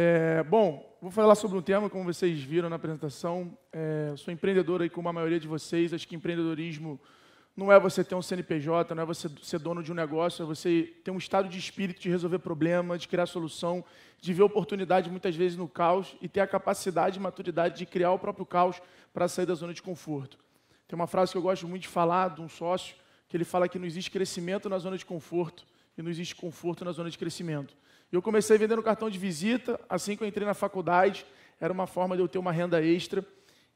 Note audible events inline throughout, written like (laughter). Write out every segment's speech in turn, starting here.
É, bom, vou falar sobre um tema, como vocês viram na apresentação. É, sou empreendedor aí como a maioria de vocês. Acho que empreendedorismo não é você ter um CNPJ, não é você ser dono de um negócio, é você ter um estado de espírito de resolver problema, de criar solução, de ver oportunidade muitas vezes no caos e ter a capacidade e maturidade de criar o próprio caos para sair da zona de conforto. Tem uma frase que eu gosto muito de falar de um sócio, que ele fala que não existe crescimento na zona de conforto e não existe conforto na zona de crescimento. E eu comecei vendendo cartão de visita, assim que eu entrei na faculdade, era uma forma de eu ter uma renda extra.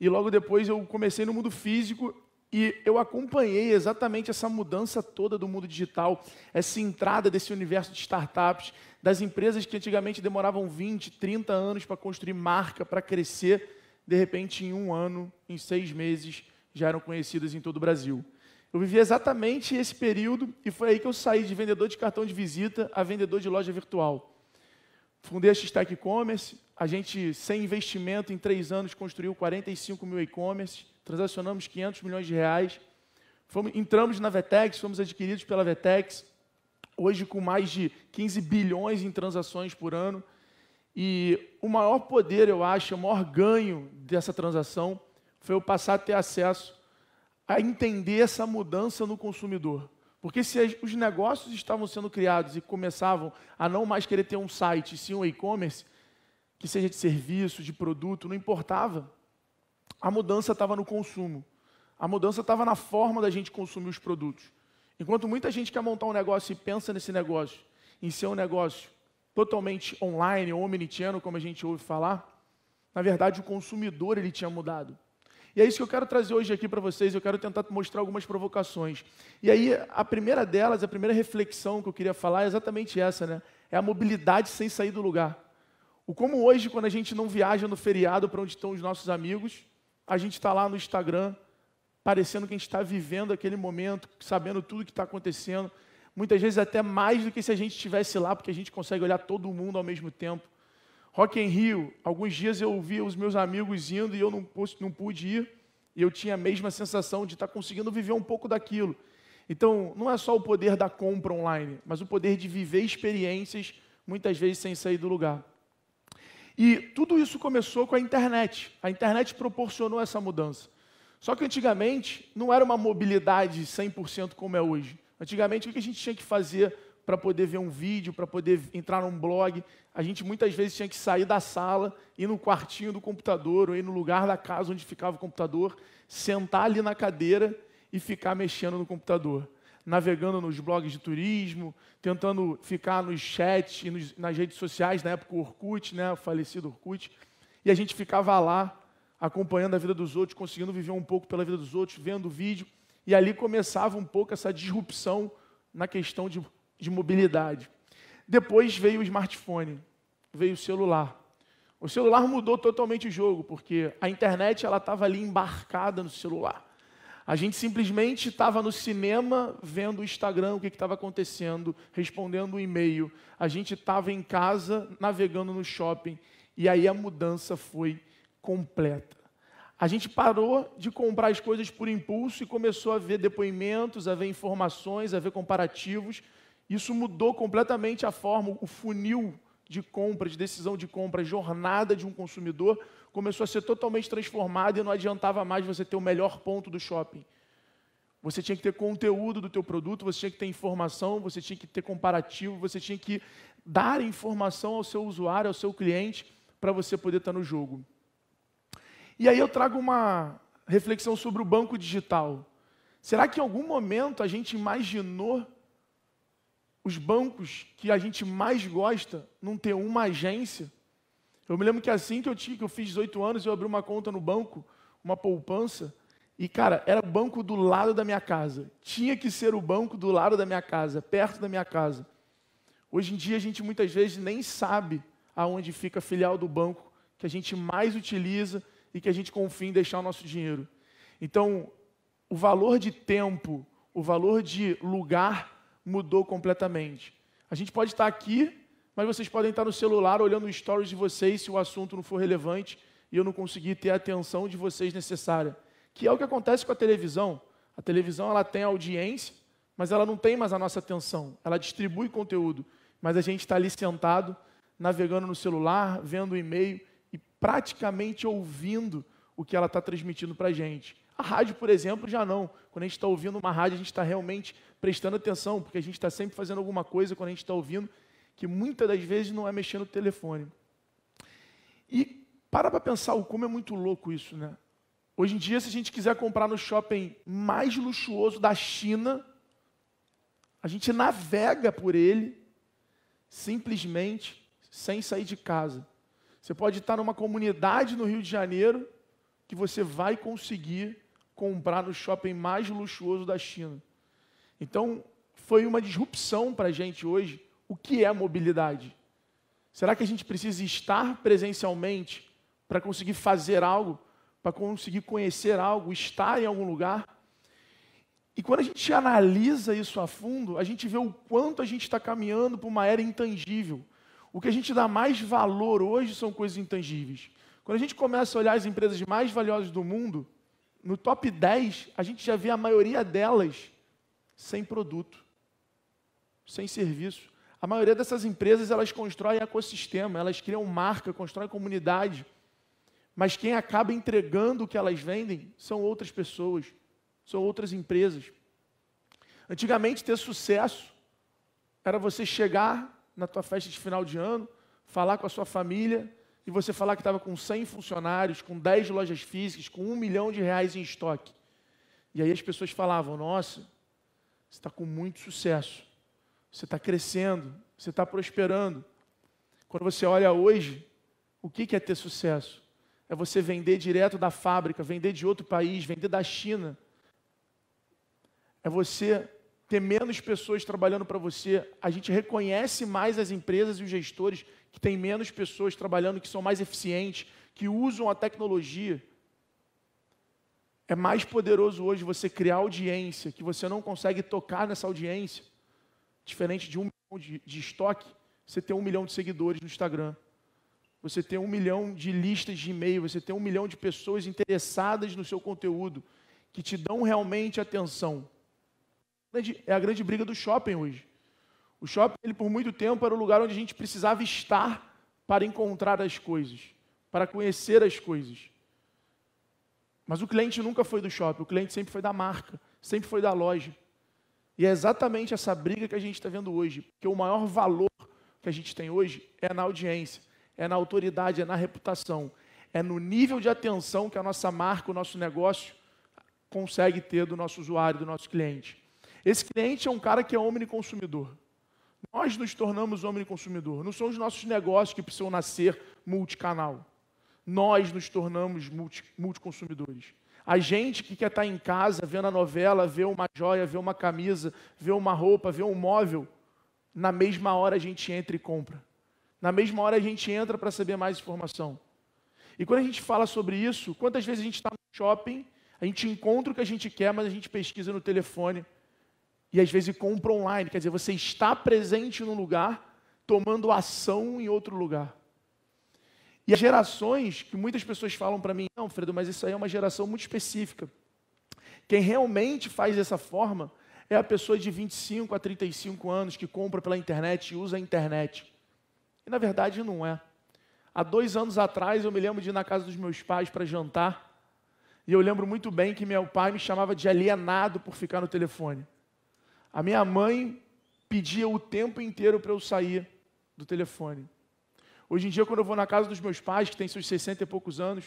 E logo depois eu comecei no mundo físico e eu acompanhei exatamente essa mudança toda do mundo digital, essa entrada desse universo de startups, das empresas que antigamente demoravam 20, 30 anos para construir marca, para crescer, de repente, em um ano, em seis meses, já eram conhecidas em todo o Brasil. Eu vivi exatamente esse período e foi aí que eu saí de vendedor de cartão de visita a vendedor de loja virtual. Fundei a Stack E-Commerce, a gente, sem investimento, em três anos, construiu 45 mil e-commerce, transacionamos 500 milhões de reais, fomos, entramos na Vetex, fomos adquiridos pela Vetex, hoje com mais de 15 bilhões em transações por ano. E o maior poder, eu acho, o maior ganho dessa transação foi eu passar a ter acesso a entender essa mudança no consumidor. Porque se os negócios estavam sendo criados e começavam a não mais querer ter um site, sim um e-commerce, que seja de serviço, de produto, não importava. A mudança estava no consumo. A mudança estava na forma da gente consumir os produtos. Enquanto muita gente quer montar um negócio e pensa nesse negócio, em ser um negócio totalmente online, ou omnichannel, como a gente ouve falar, na verdade o consumidor ele tinha mudado. E é isso que eu quero trazer hoje aqui para vocês. Eu quero tentar mostrar algumas provocações. E aí, a primeira delas, a primeira reflexão que eu queria falar é exatamente essa, né? É a mobilidade sem sair do lugar. O como hoje, quando a gente não viaja no feriado para onde estão os nossos amigos, a gente está lá no Instagram, parecendo que a gente está vivendo aquele momento, sabendo tudo que está acontecendo. Muitas vezes até mais do que se a gente estivesse lá, porque a gente consegue olhar todo mundo ao mesmo tempo. Rock em Rio, alguns dias eu via os meus amigos indo e eu não, não pude ir, e eu tinha a mesma sensação de estar tá conseguindo viver um pouco daquilo. Então, não é só o poder da compra online, mas o poder de viver experiências, muitas vezes sem sair do lugar. E tudo isso começou com a internet. A internet proporcionou essa mudança. Só que antigamente não era uma mobilidade 100% como é hoje. Antigamente o que a gente tinha que fazer para poder ver um vídeo, para poder entrar num blog. A gente muitas vezes tinha que sair da sala, ir no quartinho do computador, ou ir no lugar da casa onde ficava o computador, sentar ali na cadeira e ficar mexendo no computador. Navegando nos blogs de turismo, tentando ficar nos chats e nos, nas redes sociais, na época o Orkut, né, o falecido Orkut. E a gente ficava lá, acompanhando a vida dos outros, conseguindo viver um pouco pela vida dos outros, vendo vídeo. E ali começava um pouco essa disrupção na questão de de mobilidade. Depois veio o smartphone, veio o celular. O celular mudou totalmente o jogo, porque a internet ela estava ali embarcada no celular. A gente simplesmente estava no cinema vendo o Instagram, o que estava acontecendo, respondendo o um e-mail. A gente estava em casa navegando no shopping. E aí a mudança foi completa. A gente parou de comprar as coisas por impulso e começou a ver depoimentos, a ver informações, a ver comparativos isso mudou completamente a forma, o funil de compra, de decisão de compra, a jornada de um consumidor começou a ser totalmente transformada e não adiantava mais você ter o melhor ponto do shopping. Você tinha que ter conteúdo do teu produto, você tinha que ter informação, você tinha que ter comparativo, você tinha que dar informação ao seu usuário, ao seu cliente, para você poder estar tá no jogo. E aí eu trago uma reflexão sobre o banco digital. Será que em algum momento a gente imaginou os bancos que a gente mais gosta não ter uma agência. Eu me lembro que assim que eu, tinha, que eu fiz 18 anos, eu abri uma conta no banco, uma poupança, e cara, era banco do lado da minha casa. Tinha que ser o banco do lado da minha casa, perto da minha casa. Hoje em dia a gente muitas vezes nem sabe aonde fica a filial do banco que a gente mais utiliza e que a gente confia em deixar o nosso dinheiro. Então, o valor de tempo, o valor de lugar mudou completamente. A gente pode estar aqui, mas vocês podem estar no celular olhando os stories de vocês se o assunto não for relevante e eu não conseguir ter a atenção de vocês necessária. Que é o que acontece com a televisão. A televisão ela tem audiência, mas ela não tem mais a nossa atenção. Ela distribui conteúdo, mas a gente está ali sentado, navegando no celular, vendo o e-mail e praticamente ouvindo o que ela está transmitindo para a gente. A rádio, por exemplo, já não. Quando a gente está ouvindo uma rádio, a gente está realmente prestando atenção, porque a gente está sempre fazendo alguma coisa quando a gente está ouvindo, que muitas das vezes não é mexendo no telefone. E para para pensar o como é muito louco isso, né? Hoje em dia, se a gente quiser comprar no shopping mais luxuoso da China, a gente navega por ele simplesmente sem sair de casa. Você pode estar numa comunidade no Rio de Janeiro que você vai conseguir comprar no shopping mais luxuoso da China. Então, foi uma disrupção para a gente hoje o que é mobilidade. Será que a gente precisa estar presencialmente para conseguir fazer algo, para conseguir conhecer algo, estar em algum lugar? E quando a gente analisa isso a fundo, a gente vê o quanto a gente está caminhando para uma era intangível. O que a gente dá mais valor hoje são coisas intangíveis. Quando a gente começa a olhar as empresas mais valiosas do mundo, no top 10, a gente já vê a maioria delas sem produto, sem serviço. A maioria dessas empresas elas constroem ecossistema, elas criam marca, constroem comunidade, mas quem acaba entregando o que elas vendem são outras pessoas, são outras empresas. Antigamente ter sucesso era você chegar na tua festa de final de ano, falar com a sua família e você falar que estava com 100 funcionários, com 10 lojas físicas, com um milhão de reais em estoque. E aí as pessoas falavam: Nossa, você está com muito sucesso. Você está crescendo. Você está prosperando. Quando você olha hoje, o que é ter sucesso? É você vender direto da fábrica, vender de outro país, vender da China. É você ter menos pessoas trabalhando para você. A gente reconhece mais as empresas e os gestores que têm menos pessoas trabalhando, que são mais eficientes, que usam a tecnologia é mais poderoso hoje você criar audiência que você não consegue tocar nessa audiência, diferente de um milhão de, de estoque, você tem um milhão de seguidores no Instagram, você tem um milhão de listas de e-mail, você tem um milhão de pessoas interessadas no seu conteúdo, que te dão realmente atenção. É a grande briga do shopping hoje. O shopping, ele, por muito tempo, era o lugar onde a gente precisava estar para encontrar as coisas, para conhecer as coisas. Mas o cliente nunca foi do shopping, o cliente sempre foi da marca, sempre foi da loja. E é exatamente essa briga que a gente está vendo hoje, porque o maior valor que a gente tem hoje é na audiência, é na autoridade, é na reputação, é no nível de atenção que a nossa marca, o nosso negócio consegue ter do nosso usuário, do nosso cliente. Esse cliente é um cara que é omniconsumidor. Nós nos tornamos omniconsumidor. Não são os nossos negócios que precisam nascer multicanal nós nos tornamos multiconsumidores. A gente que quer estar em casa vendo a novela, vê uma joia, vê uma camisa, vê uma roupa, vê um móvel, na mesma hora a gente entra e compra. Na mesma hora a gente entra para saber mais informação. E quando a gente fala sobre isso, quantas vezes a gente está no shopping, a gente encontra o que a gente quer, mas a gente pesquisa no telefone e às vezes compra online. Quer dizer, você está presente num lugar, tomando ação em outro lugar. E as gerações que muitas pessoas falam para mim, não, Fredo, mas isso aí é uma geração muito específica. Quem realmente faz dessa forma é a pessoa de 25 a 35 anos que compra pela internet e usa a internet. E na verdade não é. Há dois anos atrás eu me lembro de ir na casa dos meus pais para jantar. E eu lembro muito bem que meu pai me chamava de alienado por ficar no telefone. A minha mãe pedia o tempo inteiro para eu sair do telefone. Hoje em dia, quando eu vou na casa dos meus pais, que têm seus 60 e poucos anos,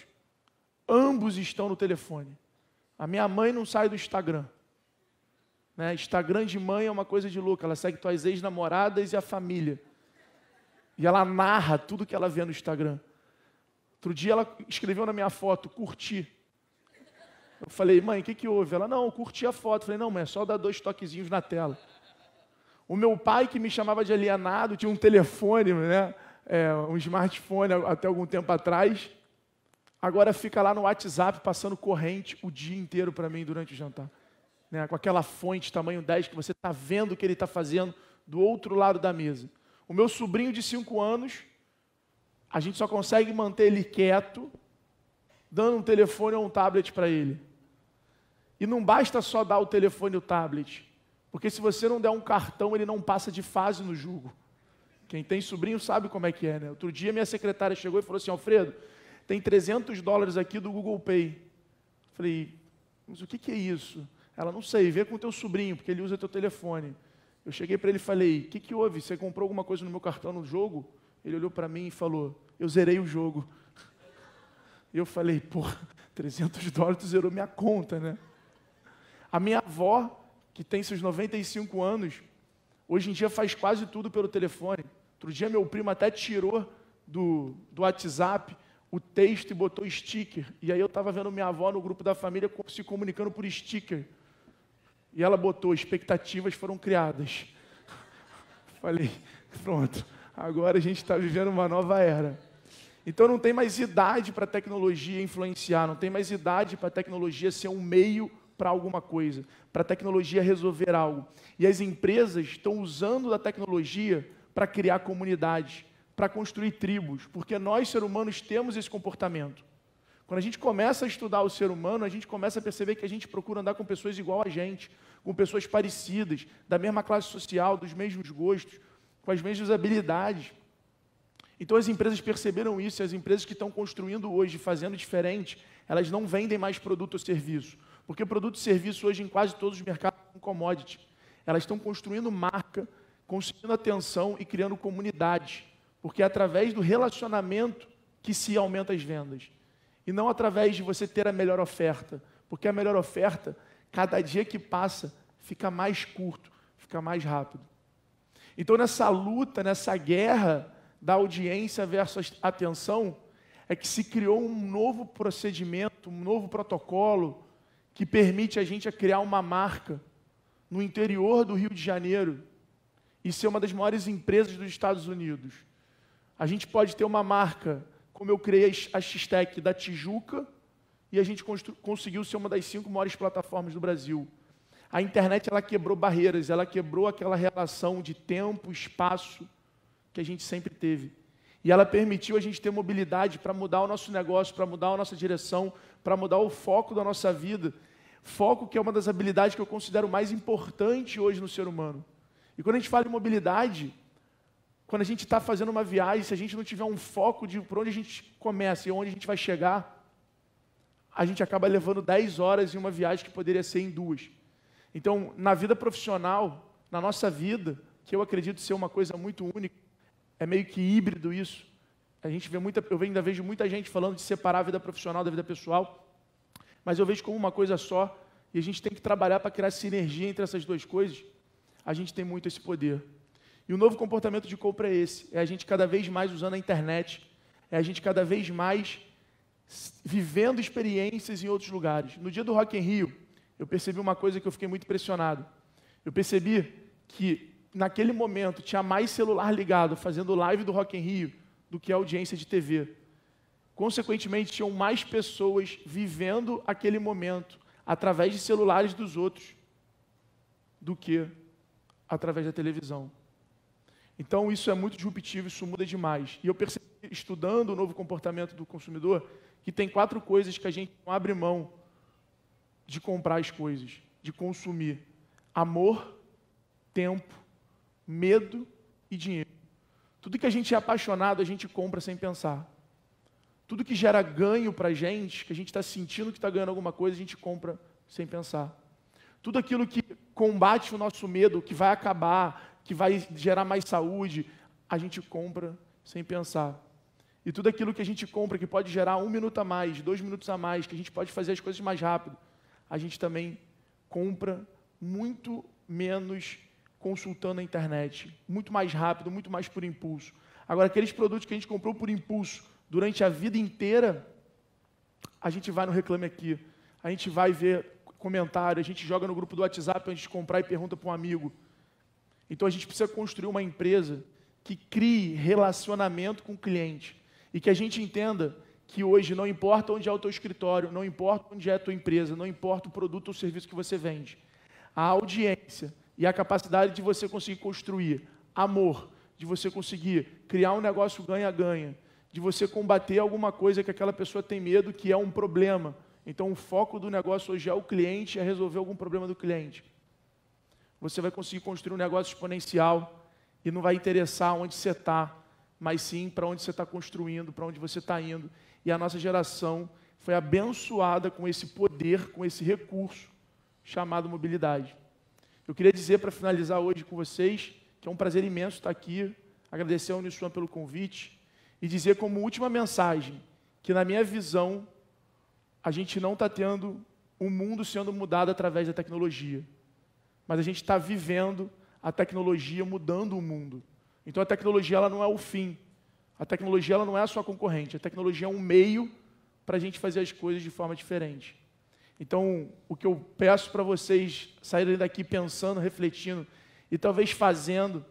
ambos estão no telefone. A minha mãe não sai do Instagram. Né? Instagram de mãe é uma coisa de louca. Ela segue suas ex-namoradas e a família. E ela narra tudo que ela vê no Instagram. Outro dia ela escreveu na minha foto, curti. Eu falei, mãe, o que, que houve? Ela, não, curti a foto. Eu falei, não, mãe, é só dar dois toquezinhos na tela. O meu pai, que me chamava de alienado, tinha um telefone, né? é, um smartphone até algum tempo atrás, agora fica lá no WhatsApp passando corrente o dia inteiro para mim durante o jantar. Né? Com aquela fonte tamanho 10 que você está vendo o que ele está fazendo do outro lado da mesa. O meu sobrinho de 5 anos, a gente só consegue manter ele quieto dando um telefone ou um tablet para ele. E não basta só dar o telefone e o tablet, porque se você não der um cartão, ele não passa de fase no jogo. Quem tem sobrinho sabe como é que é, né? Outro dia minha secretária chegou e falou assim: Alfredo, tem 300 dólares aqui do Google Pay. Falei, mas o que, que é isso? Ela, não sei, vê com teu sobrinho, porque ele usa teu telefone. Eu cheguei para ele e falei, o que, que houve? Você comprou alguma coisa no meu cartão no jogo? Ele olhou para mim e falou, eu zerei o jogo. E Eu falei, porra, 300 dólares tu zerou minha conta, né? A minha avó, que tem seus 95 anos, Hoje em dia faz quase tudo pelo telefone. Outro dia meu primo até tirou do, do WhatsApp o texto e botou sticker. E aí eu estava vendo minha avó no grupo da família se comunicando por sticker. E ela botou, expectativas foram criadas. (laughs) Falei, pronto, agora a gente está vivendo uma nova era. Então não tem mais idade para a tecnologia influenciar, não tem mais idade para a tecnologia ser um meio para alguma coisa, para a tecnologia resolver algo. E as empresas estão usando da tecnologia para criar comunidades, para construir tribos, porque nós, seres humanos, temos esse comportamento. Quando a gente começa a estudar o ser humano, a gente começa a perceber que a gente procura andar com pessoas igual a gente, com pessoas parecidas, da mesma classe social, dos mesmos gostos, com as mesmas habilidades. Então as empresas perceberam isso, e as empresas que estão construindo hoje, fazendo diferente, elas não vendem mais produto ou serviço. Porque produto e serviço hoje em quase todos os mercados são commodity. Elas estão construindo marca, conseguindo atenção e criando comunidade. Porque é através do relacionamento que se aumenta as vendas. E não através de você ter a melhor oferta. Porque a melhor oferta, cada dia que passa, fica mais curto, fica mais rápido. Então, nessa luta, nessa guerra da audiência versus atenção, é que se criou um novo procedimento, um novo protocolo, que permite a gente a criar uma marca no interior do Rio de Janeiro e ser uma das maiores empresas dos Estados Unidos. A gente pode ter uma marca, como eu criei a X-Tech da Tijuca, e a gente conseguiu ser uma das cinco maiores plataformas do Brasil. A internet ela quebrou barreiras, ela quebrou aquela relação de tempo, espaço que a gente sempre teve. E ela permitiu a gente ter mobilidade para mudar o nosso negócio, para mudar a nossa direção, para mudar o foco da nossa vida. Foco que é uma das habilidades que eu considero mais importante hoje no ser humano. E quando a gente fala de mobilidade, quando a gente está fazendo uma viagem, se a gente não tiver um foco de por onde a gente começa e onde a gente vai chegar, a gente acaba levando 10 horas em uma viagem que poderia ser em duas. Então, na vida profissional, na nossa vida, que eu acredito ser uma coisa muito única, é meio que híbrido isso. A gente vê muita, eu ainda vejo muita gente falando de separar a vida profissional da vida pessoal, mas eu vejo como uma coisa só, e a gente tem que trabalhar para criar sinergia entre essas duas coisas. A gente tem muito esse poder. E o novo comportamento de compra é esse: é a gente cada vez mais usando a internet, é a gente cada vez mais vivendo experiências em outros lugares. No dia do Rock in Rio, eu percebi uma coisa que eu fiquei muito impressionado. Eu percebi que naquele momento, tinha mais celular ligado fazendo live do Rock in Rio do que a audiência de TV. Consequentemente, tinham mais pessoas vivendo aquele momento através de celulares dos outros do que através da televisão. Então, isso é muito disruptivo, isso muda demais. E eu percebi, estudando o novo comportamento do consumidor, que tem quatro coisas que a gente não abre mão de comprar as coisas, de consumir: amor, tempo, medo e dinheiro. Tudo que a gente é apaixonado, a gente compra sem pensar. Tudo que gera ganho para a gente, que a gente está sentindo que está ganhando alguma coisa, a gente compra sem pensar. Tudo aquilo que combate o nosso medo, que vai acabar, que vai gerar mais saúde, a gente compra sem pensar. E tudo aquilo que a gente compra, que pode gerar um minuto a mais, dois minutos a mais, que a gente pode fazer as coisas mais rápido, a gente também compra muito menos consultando a internet, muito mais rápido, muito mais por impulso. Agora, aqueles produtos que a gente comprou por impulso durante a vida inteira, a gente vai no Reclame Aqui, a gente vai ver comentário, a gente joga no grupo do WhatsApp antes de comprar e pergunta para um amigo. Então, a gente precisa construir uma empresa que crie relacionamento com o cliente e que a gente entenda que hoje não importa onde é o teu escritório, não importa onde é a tua empresa, não importa o produto ou serviço que você vende. A audiência e a capacidade de você conseguir construir amor, de você conseguir criar um negócio ganha-ganha, de você combater alguma coisa que aquela pessoa tem medo, que é um problema. Então, o foco do negócio hoje é o cliente, é resolver algum problema do cliente. Você vai conseguir construir um negócio exponencial e não vai interessar onde você está, mas sim para onde você está construindo, para onde você está indo. E a nossa geração foi abençoada com esse poder, com esse recurso chamado mobilidade. Eu queria dizer para finalizar hoje com vocês que é um prazer imenso estar aqui, agradecer ao Uniswan pelo convite e dizer como última mensagem que, na minha visão, a gente não está tendo o um mundo sendo mudado através da tecnologia, mas a gente está vivendo a tecnologia mudando o mundo. Então a tecnologia ela não é o fim, a tecnologia ela não é a sua concorrente, a tecnologia é um meio para a gente fazer as coisas de forma diferente. Então, o que eu peço para vocês saírem daqui pensando, refletindo e talvez fazendo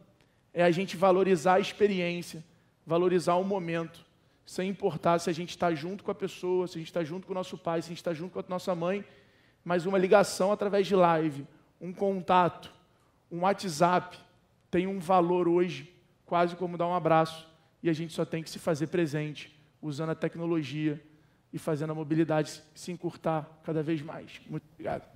é a gente valorizar a experiência, valorizar o momento, sem importar se a gente está junto com a pessoa, se a gente está junto com o nosso pai, se a gente está junto com a nossa mãe, mas uma ligação através de live, um contato, um WhatsApp tem um valor hoje, quase como dar um abraço, e a gente só tem que se fazer presente usando a tecnologia e fazendo a mobilidade se encurtar cada vez mais. Muito obrigado.